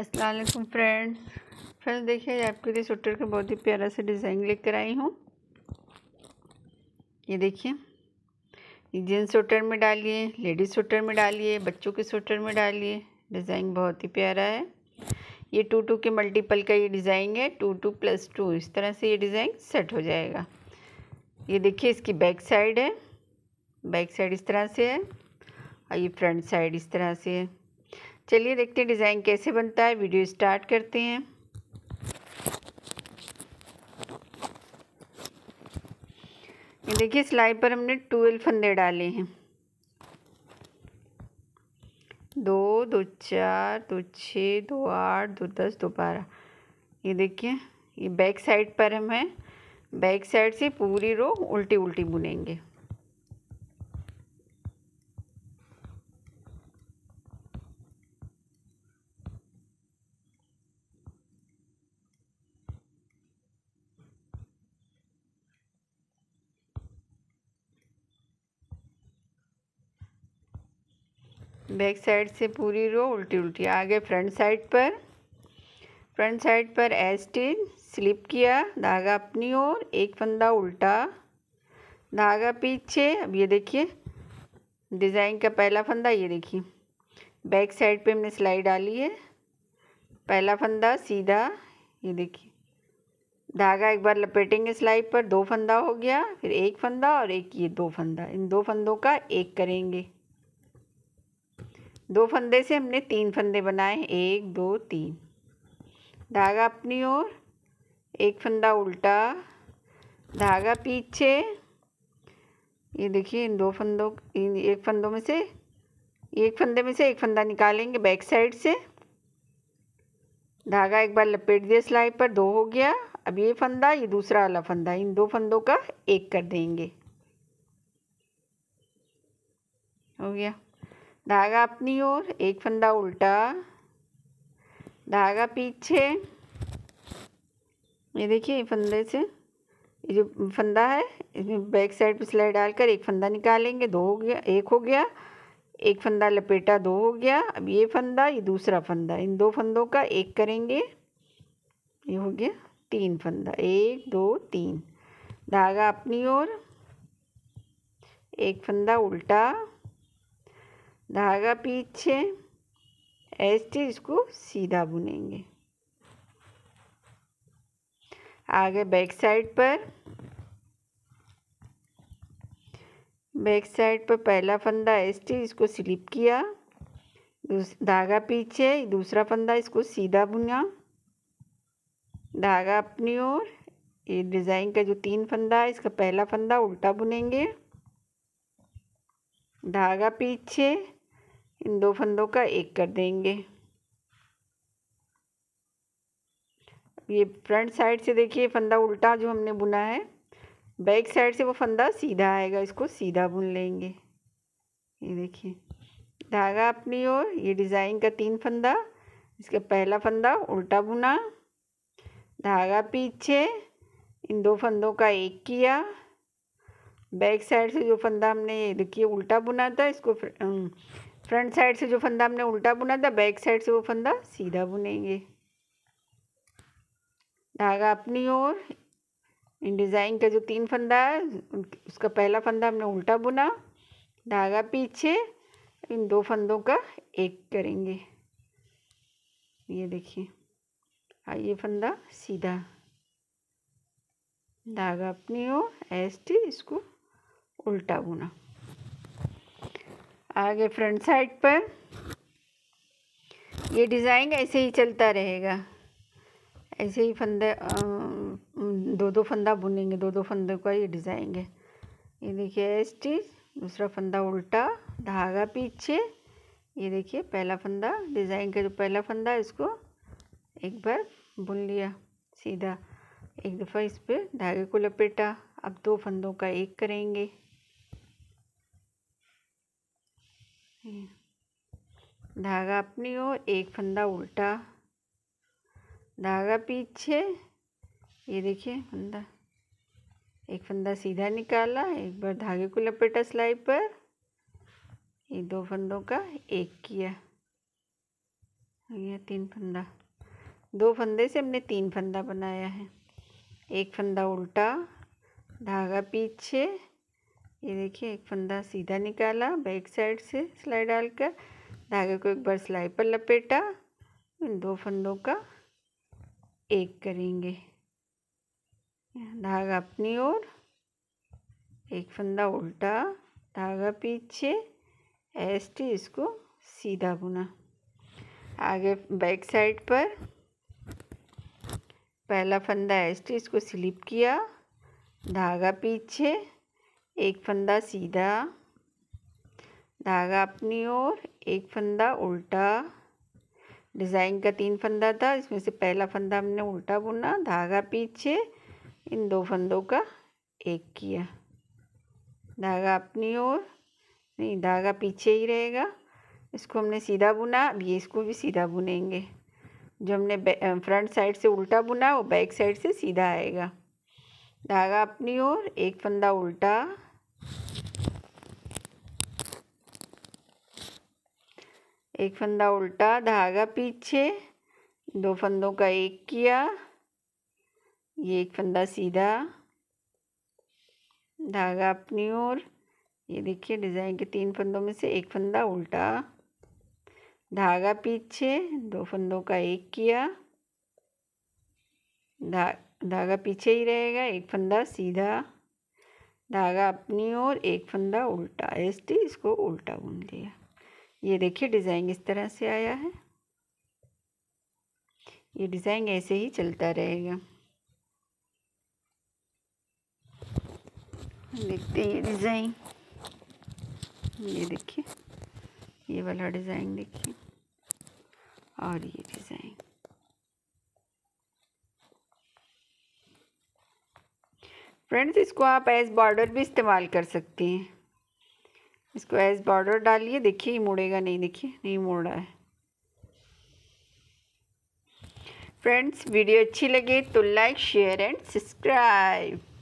Aslam friends friends देखिए आपके लिए स्वेटर का बहुत ही प्यारा सा डिज़ाइन लेकर आई हूँ ये देखिए जेंट्स स्वेटर में डालिए लेडीज़ स्वेटर में डालिए बच्चों के स्वेटर में डालिए डिज़ाइन बहुत ही प्यारा है ये टू टू के मल्टीपल का ये डिज़ाइन है टू टू प्लस टू इस तरह से ये डिज़ाइन सेट हो जाएगा ये देखिए इसकी बैक साइड है बैक साइड इस तरह से है और ये फ्रंट साइड इस तरह से है चलिए देखते हैं डिज़ाइन कैसे बनता है वीडियो स्टार्ट करते हैं ये देखिए सिलाई पर हमने ट्वेल्व फंदे डाले हैं दो दो चार दो छः दो आठ दो दस दो बारह ये देखिए ये बैक साइड पर हम बैक साइड से पूरी रो उल्टी उल्टी बुनेंगे बैक साइड से पूरी रो उल्टी उल्टी आगे फ्रंट साइड पर फ्रंट साइड पर एस स्लिप किया धागा अपनी ओर एक फंदा उल्टा धागा पीछे अब ये देखिए डिज़ाइन का पहला फंदा ये देखिए बैक साइड पे हमने सिलाई डाली है पहला फंदा सीधा ये देखिए धागा एक बार लपेटेंगे सिलाई पर दो फंदा हो गया फिर एक फंदा और एक ये दो फंदा इन दो फंदों का एक करेंगे दो फंदे से हमने तीन फंदे बनाए एक दो तीन धागा अपनी ओर एक फंदा उल्टा धागा पीछे ये देखिए इन दो फंदों इन एक फंदों में से एक फंदे में से एक फंदा निकालेंगे बैक साइड से धागा एक बार लपेट दिया सिलाई पर दो हो गया अब ये फंदा ये दूसरा वाला फंदा इन दो फंदों का एक कर देंगे हो गया धागा अपनी ओर एक फंदा उल्टा धागा पीछे ये देखिए फंदे से ये जो फंदा है इसमें बैक साइड पर सिलाई डालकर एक फंदा निकालेंगे दो हो गया एक हो गया एक फंदा लपेटा दो हो गया अब ये फंदा ये दूसरा फंदा इन दो फंदों का एक करेंगे ये हो गया तीन फंदा एक दो तीन धागा अपनी ओर एक फंदा उल्टा धागा पीछे ऐसे इसको सीधा बुनेंगे आगे बैक साइड पर बैक साइड पर पहला फंदा टी इसको स्लिप किया धागा पीछे दूसरा फंदा इसको सीधा बुना धागा अपनी ओर ये डिज़ाइन का जो तीन फंदा है इसका पहला फंदा उल्टा बुनेंगे धागा पीछे इन दो फंदों का एक कर देंगे ये फ्रंट साइड से देखिए फंदा उल्टा जो हमने बुना है बैक साइड से वो फंदा सीधा आएगा इसको सीधा बुन लेंगे ये देखिए धागा अपनी ओर ये डिज़ाइन का तीन फंदा इसका पहला फंदा उल्टा बुना धागा पीछे इन दो फंदों का एक किया बैक साइड से जो फंदा हमने ये देखिए उल्टा बुना था इसको फ्रंट साइड से जो फंदा हमने उल्टा बुना था बैक साइड से वो फंदा सीधा बुनेंगे धागा अपनी ओर इन डिज़ाइन का जो तीन फंदा है उसका पहला फंदा हमने उल्टा बुना धागा पीछे इन दो फंदों का एक करेंगे ये देखिए आइए हाँ, फंदा सीधा धागा अपनी ओर एस टी इसको उल्टा बुना आगे फ्रंट साइड पर ये डिज़ाइन ऐसे ही चलता रहेगा ऐसे ही फंदे दो दो फंदा बुनेंगे दो दो फंदों का ये डिज़ाइन है ये देखिए स्टिच दूसरा फंदा उल्टा धागा पीछे ये देखिए पहला फंदा डिज़ाइन का जो पहला फंदा इसको एक बार बुन लिया सीधा एक दफ़ा इस पर धागे को लपेटा अब दो फंदों का एक करेंगे धागा अपनी ओर एक फंदा उल्टा धागा पीछे ये देखिए फंदा एक फंदा सीधा निकाला एक बार धागे को लपेटा सिलाई पर ये दो फंदों का एक किया यह तीन फंदा दो फंदे से हमने तीन फंदा बनाया है एक फंदा उल्टा धागा पीछे ये देखिए एक फंदा सीधा निकाला बैक साइड से सिलाई डालकर धागे को एक बार सिलाई पर लपेटा इन दो फंदों का एक करेंगे धागा अपनी ओर एक फंदा उल्टा धागा पीछे एस्टी इसको सीधा बुना आगे बैक साइड पर पहला फंदा एस्टी इसको स्लिप किया धागा पीछे एक फंदा सीधा धागा अपनी ओर एक फंदा उल्टा डिज़ाइन का तीन फंदा था इसमें से पहला फंदा हमने उल्टा बुना धागा पीछे इन दो फंदों का एक किया धागा अपनी ओर नहीं धागा पीछे ही रहेगा इसको हमने सीधा बुना अब ये इसको भी सीधा बुनेंगे जो हमने फ्रंट साइड से उल्टा बुना वो बैक साइड से सीधा आएगा धागा अपनी ओर एक फंदा उल्टा एक फंदा उल्टा धागा पीछे दो फंदों का एक किया ये एक फंदा सीधा धागा अपनी ओर ये देखिए डिज़ाइन के तीन फंदों में से एक फंदा उल्टा धागा पीछे दो फंदों का एक किया धा धागा पीछे ही रहेगा एक फंदा सीधा धागा अपनी ओर एक फंदा उल्टा एस टी इसको उल्टा बुन दिया ये देखिए डिज़ाइन इस तरह से आया है ये डिज़ाइन ऐसे ही चलता रहेगा देखते हैं ये डिज़ाइन ये देखिए ये वाला डिज़ाइन देखिए और ये डिज़ाइन फ्रेंड्स इसको आप एज बॉर्डर भी इस्तेमाल कर सकते हैं इसको एज बॉर्डर डालिए देखिए ये मुड़ेगा नहीं देखिए नहीं मुड़ रहा है फ्रेंड्स वीडियो अच्छी लगे तो लाइक शेयर एंड सब्सक्राइब